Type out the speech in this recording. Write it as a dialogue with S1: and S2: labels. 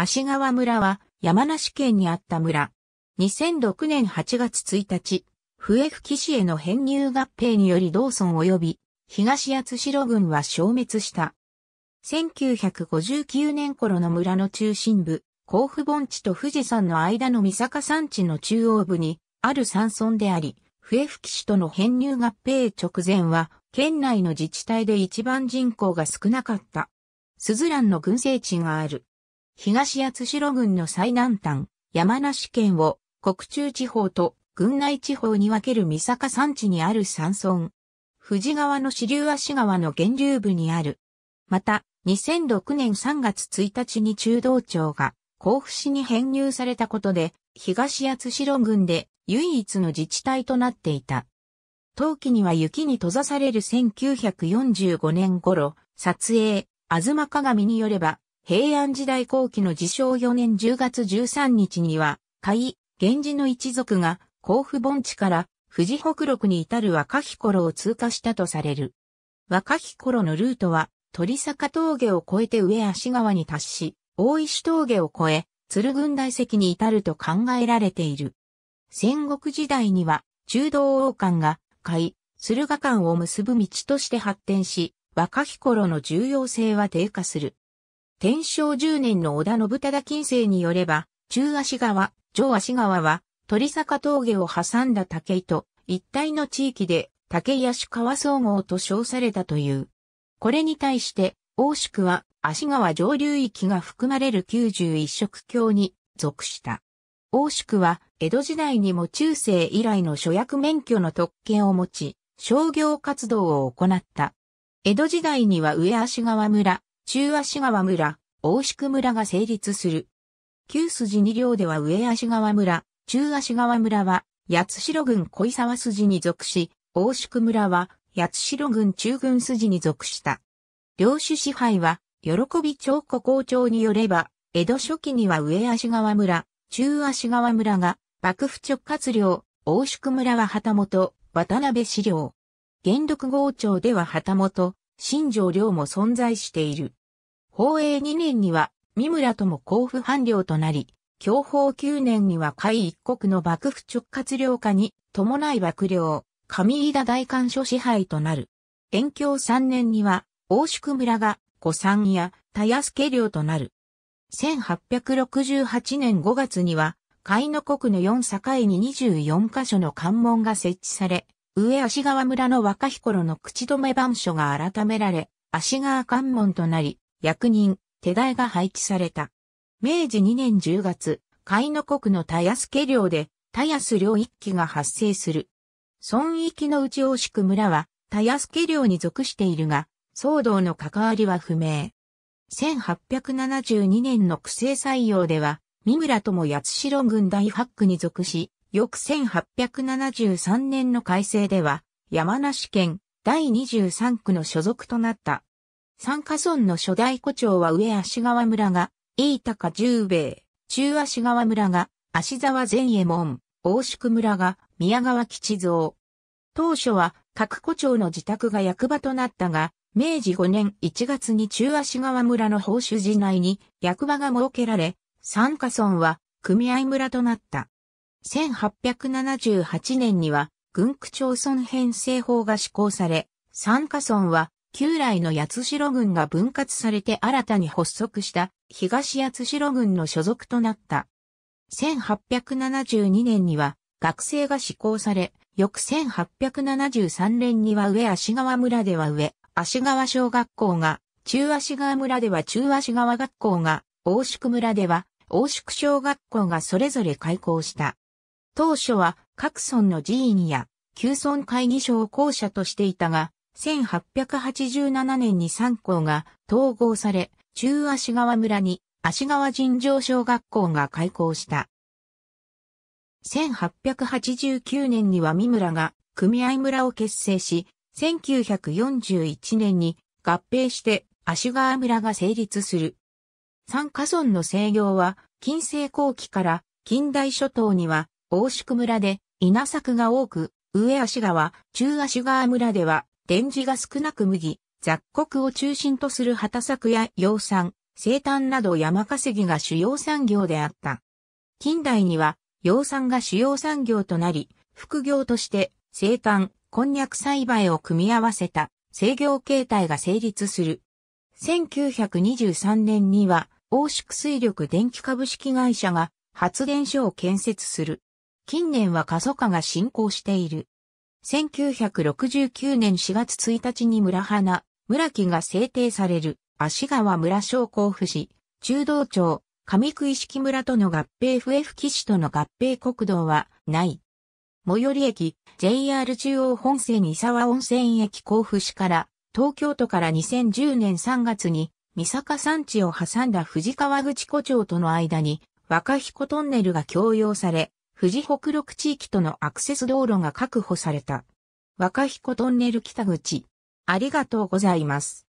S1: 足川村は山梨県にあった村。2006年8月1日、笛吹市への編入合併により同村及び東八代郡は消滅した。1959年頃の村の中心部、甲府盆地と富士山の間の三坂山地の中央部にある山村であり、笛吹市との編入合併直前は、県内の自治体で一番人口が少なかった。鈴蘭の群生地がある。東八代郡の最南端、山梨県を国中地方と郡内地方に分ける三坂山地にある山村。富士川の支流足川の源流部にある。また、2006年3月1日に中道庁が甲府市に編入されたことで、東八代郡で唯一の自治体となっていた。冬季には雪に閉ざされる1945年頃、撮影、あずま鏡によれば、平安時代後期の自称4年10月13日には、海、源氏の一族が甲府盆地から富士北麓に至る若日頃を通過したとされる。若日頃のルートは、鳥坂峠を越えて上足川に達し、大石峠を越え、鶴群大石に至ると考えられている。戦国時代には、中道王冠が、斐、駿河間を結ぶ道として発展し、若日頃の重要性は低下する。天正10年の織田信忠近世によれば、中足川、上足川は、鳥坂峠を挟んだ竹井と一帯の地域で竹谷足川総合と称されたという。これに対して、大宿は足川上流域が含まれる九十一色郷に属した。大宿は江戸時代にも中世以来の諸役免許の特権を持ち、商業活動を行った。江戸時代には上足川村、中足川村、大宿村が成立する。旧筋二両では上足川村、中足川村は、八代郡小沢筋に属し、大宿村は、八代郡中郡筋に属した。領主支配は、喜び長古校長によれば、江戸初期には上足川村、中足川村が、幕府直轄領、大宿村は旗本、渡辺資料。元禄郷町では旗本、新城領も存在している。宝永2年には、三村とも甲府藩領となり、享保9年には海一国の幕府直轄領下に、伴い幕領、上井田大官所支配となる。延享3年には、大宿村が、古参や、田安家領となる。1868年5月には、海の国の4境に24カ所の関門が設置され、上足川村の若彦の口止め番所が改められ、足川関門となり、役人、手代が配置された。明治2年10月、海の国の田安家領で、田安領一揆が発生する。村域の内大宿村は、田安家領に属しているが、騒動の関わりは不明。1872年の区政採用では、三村とも八代軍大八区に属し、翌1873年の改正では、山梨県第23区の所属となった。三カ村の初代古町は上足川村が、飯高十兵衛、中足川村が、足沢善衛門、大宿村が、宮川吉蔵。当初は、各古町の自宅が役場となったが、明治5年1月に中足川村の報酬時内に役場が設けられ、三カ村は組合村となった。1878年には、軍区町村編成法が施行され、三カ村は旧来の八代軍が分割されて新たに発足した東八代軍の所属となった。1872年には学生が施行され、翌1873年には上足川村では上足川小学校が、中足川村では中足川学校が、大宿村では大宿小学校がそれぞれ開校した。当初は各村の寺院や旧村会議所を校舎としていたが、1887年に三校が統合され、中足川村に足川尋常小学校が開校した。1889年には三村が組合村を結成し、1941年に合併して足川村が成立する。三家村の制御は近世後期から近代諸島には大宿村で稲作が多く、上足川、中足川村では電磁が少なく麦、雑穀を中心とする畑作や養蚕、生誕など山稼ぎが主要産業であった。近代には養蚕が主要産業となり、副業として生誕、こんにゃく栽培を組み合わせた制業形態が成立する。1923年には、欧縮水力電気株式会社が発電所を建設する。近年は過疎化が進行している。1969年4月1日に村花、村木が制定される、足川村商工府市、中道町、上区式村との合併笛 f 騎士との合併国道はない。最寄り駅、JR 中央本線三沢温泉駅甲府市から、東京都から2010年3月に、三坂山地を挟んだ藤川口湖町との間に、若彦トンネルが供用され、富士北陸地域とのアクセス道路が確保された。若彦トンネル北口。ありがとうございます。